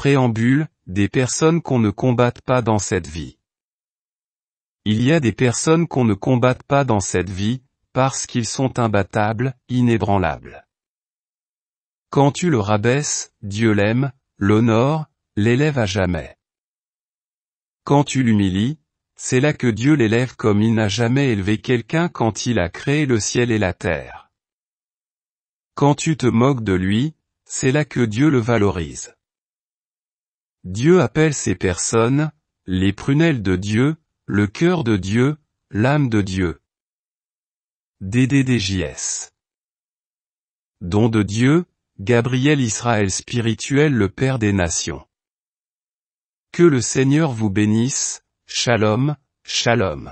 Préambule, des personnes qu'on ne combatte pas dans cette vie. Il y a des personnes qu'on ne combatte pas dans cette vie, parce qu'ils sont imbattables, inébranlables. Quand tu le rabaisses, Dieu l'aime, l'honore, l'élève à jamais. Quand tu l'humilies, c'est là que Dieu l'élève comme il n'a jamais élevé quelqu'un quand il a créé le ciel et la terre. Quand tu te moques de lui, c'est là que Dieu le valorise. Dieu appelle ces personnes, les prunelles de Dieu, le cœur de Dieu, l'âme de Dieu. DDDJS. Don de Dieu, Gabriel Israël spirituel le Père des nations. Que le Seigneur vous bénisse, shalom, shalom.